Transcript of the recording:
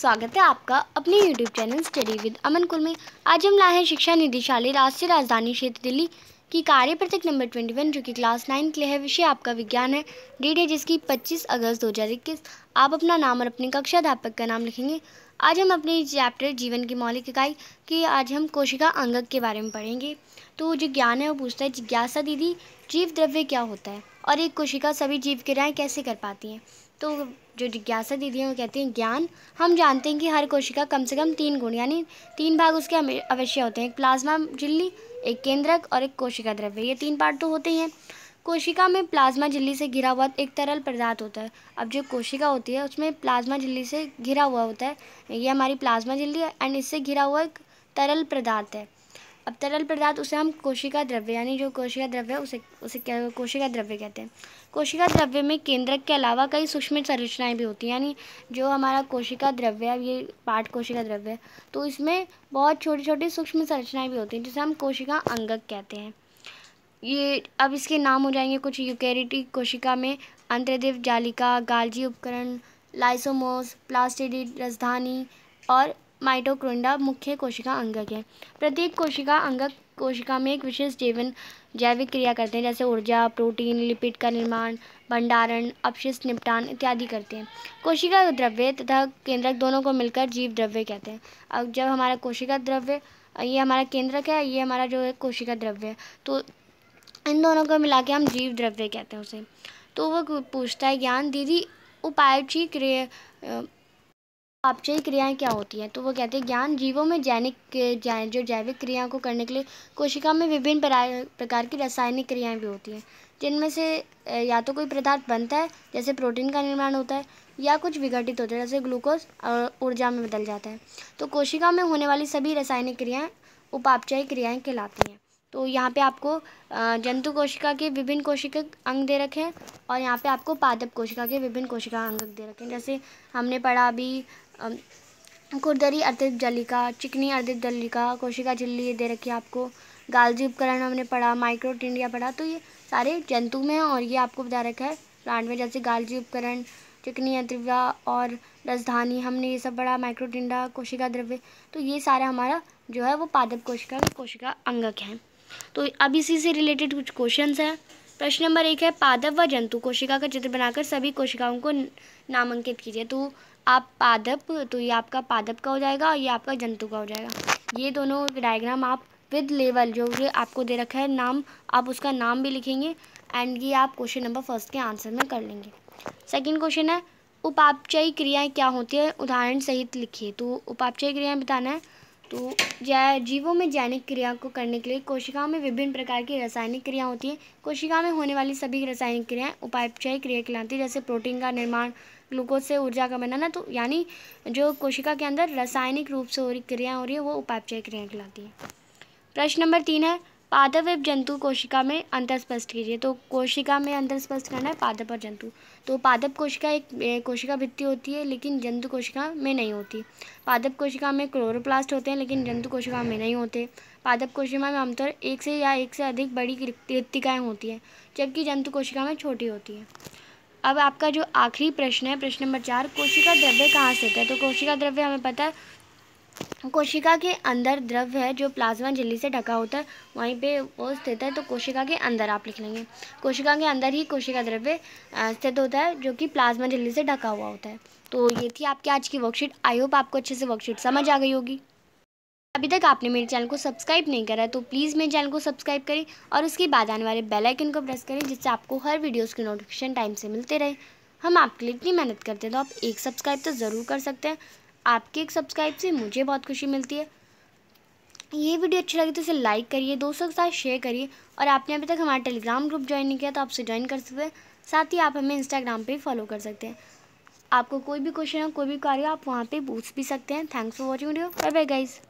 स्वागत है आपका अपने YouTube channel study with Aman कुल में आज हम लाए हैं शिक्षा निदेशालय राष्ट्रीय राजधानी क्षेत्र दिल्ली की कार्य प्रतीक नंबर 21 जो कि क्लास नाइन के लिए है विषय आपका विज्ञान है डेट है जिसकी 25 अगस्त 2021 आप अपना नाम और अपने अध्यापक का नाम लिखेंगे आज हम अपने चैप्टर जीवन की मौलिक इकाई की आज हम कोशिका अंगक के बारे में पढ़ेंगे तो जो ज्ञान है वो पूछता है जिज्ञासा दीदी जीव द्रव्य क्या होता है और एक कोशिका सभी जीव क्रियाएँ कैसे कर पाती हैं तो जो जिज्ञासा दीदी हैं वो कहती हैं ज्ञान हम जानते हैं कि हर कोशिका कम से कम तीन गुण यानी तीन भाग उसके अवश्य होते हैं एक प्लाज्मा झिल्ली एक केंद्रक और एक कोशिका द्रव्य ये तीन पार्ट तो होते ही हैं कोशिका में प्लाज्मा झिल्ली से घिरा हुआ एक तरल पदार्थ होता है अब जो कोशिका होती है उसमें प्लाज्मा झिल्ली से घिरा हुआ होता है ये हमारी प्लाज्मा झिल्ली है एंड इससे घिरा हुआ एक तरल पदार्थ है अब तरल पदार्थ उसे हम कोशिका द्रव्य यानी जो कोशिका द्रव्य है उसे उसे क्या कोशिका द्रव्य कहते हैं कोशिका द्रव्य में केंद्रक के अलावा कई सूक्ष्म संरचनाएं भी होती हैं यानी जो हमारा कोशिका द्रव्य है ये पाठ कोशिका द्रव्य है तो इसमें बहुत छोटी छोटी सूक्ष्म संरचनाएं भी होती हैं जिसे हम कोशिका अंगक कहते हैं ये अब इसके नाम हो जाएंगे कुछ यूकेरिटी कोशिका में अंतर्देव जालिका गालजी उपकरण लाइसोमोस प्लास्टिडी राजधानी और माइटोक्रोंडा मुख्य कोशिका अंगक है प्रत्येक कोशिका अंगक कोशिका में एक विशेष जीवन जैविक क्रिया करते हैं जैसे ऊर्जा प्रोटीन लिपिड का निर्माण भंडारण अपशिष्ट निपटान इत्यादि करते हैं कोशिका द्रव्य तथा केंद्रक दोनों को मिलकर जीव द्रव्य कहते हैं अब जब हमारा कोशिका द्रव्य ये हमारा केंद्रक है ये हमारा जो है कोशिका द्रव्य है तो इन दोनों को मिला के हम जीव द्रव्य कहते हैं उसे तो वो पूछता है ज्ञान दीदी उपायची क्रिया अपचयी क्रियाएं क्या होती हैं तो वो कहते हैं ज्ञान जीवों में जैनिक जै, जो जैविक क्रियाओं को करने के लिए कोशिका में विभिन्न प्रकार की रासायनिक क्रियाएं भी होती हैं जिनमें से या तो कोई पदार्थ बनता है जैसे प्रोटीन का निर्माण होता है या कुछ विघटित होता है जैसे ग्लूकोज और ऊर्जा में बदल जाता है तो कोशिका में होने वाली सभी रासायनिक क्रियाएँ उपापचयी क्रियाएँ कहलाती हैं तो यहाँ पे आपको जंतु कोशिका के विभिन्न कोशिका अंग दे रखे हैं और यहाँ पे आपको पादप कोशिका के विभिन्न कोशिका अंग दे रखे हैं जैसे हमने पढ़ा अभी खुरदरी अर्धित जलिका चिकनी अर्धित जलिका कोशिका झिल्ली दे रखी है आपको गालजी उपकरण हमने पढ़ा माइक्रोटिंडिया पढ़ा तो ये सारे जंतु में हैं और ये आपको बता रखा है प्लांट में जैसे गालजी उपकरण चिकनी द्रव्या और रसधानी हमने ये सब पढ़ा माइक्रोटिंडा कोशिका द्रव्य तो ये सारा हमारा जो है वो पादप कोशिका कोशिका अंगक है तो अब इसी से रिलेटेड कुछ क्वेश्चन हैं प्रश्न नंबर एक है पादप व जंतु कोशिका का चित्र बनाकर सभी कोशिकाओं को नामांकित कीजिए तो आप पादप तो ये आपका पादप का हो जाएगा और ये आपका जंतु का हो जाएगा ये दोनों डायग्राम आप विद लेवल जो ये आपको दे रखा है नाम आप उसका नाम भी लिखेंगे एंड ये आप क्वेश्चन नंबर फर्स्ट के आंसर में कर लेंगे सेकंड क्वेश्चन है उपापचयी क्रियाएं क्या होती है उदाहरण सहित लिखिए तो उपापचयी क्रियाएं बताना है तो जै जीवों में जैनिक क्रिया को करने के लिए कोशिकाओं में विभिन्न प्रकार की रासायनिक क्रिया होती है कोशिका में होने वाली सभी रासायनिक क्रियाएं उपापचयी क्रिया कहलाती है जैसे प्रोटीन का निर्माण ग्लूकोज से ऊर्जा का बनाना तो यानी जो कोशिका के अंदर रासायनिक रूप से हो रही क्रियाएँ हो रही है वो उपापचयी क्रिया कहलाती है प्रश्न नंबर तीन है पादप एवं जंतु कोशिका में अंतर स्पष्ट कीजिए तो कोशिका में अंतर स्पष्ट करना है पादप और जंतु तो पादप कोशिका एक कोशिका भित्ति होती है लेकिन जंतु कोशिका में नहीं होती पादप कोशिका में क्लोरोप्लास्ट होते हैं लेकिन जंतु कोशिका में नहीं होते पादप कोशिका में आमतौर एक से या एक से अधिक बड़ी कृतिकाएँ होती हैं जबकि जंतु कोशिका में छोटी होती है अब आपका जो आखिरी प्रश्न है प्रश्न नंबर चार कोशिका द्रव्य कहाँ से होता है तो कोशिका द्रव्य हमें पता है कोशिका के अंदर द्रव है जो प्लाज्मा झिल्ली से ढका होता है वहीं पे वो स्थित है तो कोशिका के अंदर आप लिख लेंगे कोशिका के अंदर ही कोशिका द्रव्य स्थित होता है जो कि प्लाज्मा झिल्ली से ढका हुआ होता है तो ये थी आपकी आज की वर्कशीट आई होप आपको अच्छे से वर्कशीट समझ आ गई होगी अभी तक आपने मेरे चैनल को सब्सक्राइब नहीं करा है तो प्लीज़ मेरे चैनल को सब्सक्राइब करें और उसके बाद आने वाले बेल आइकन को प्रेस करें जिससे आपको हर वीडियोस की नोटिफिकेशन टाइम से मिलते रहे हम आपके लिए इतनी मेहनत करते हैं तो आप एक सब्सक्राइब तो ज़रूर कर सकते हैं आपके एक सब्सक्राइब से मुझे बहुत खुशी मिलती है ये वीडियो अच्छी लगी तो इसे लाइक करिए दोस्तों के साथ शेयर करिए और आपने अभी तक हमारा टेलीग्राम ग्रुप ज्वाइन नहीं किया तो आपसे ज्वाइन कर सकते हैं साथ ही आप हमें इंस्टाग्राम पर फॉलो कर सकते हैं आपको कोई भी क्वेश्चन हो कोई भी कार्य आप वहाँ पर पूछ भी सकते हैं thanks for watching video bye bye guys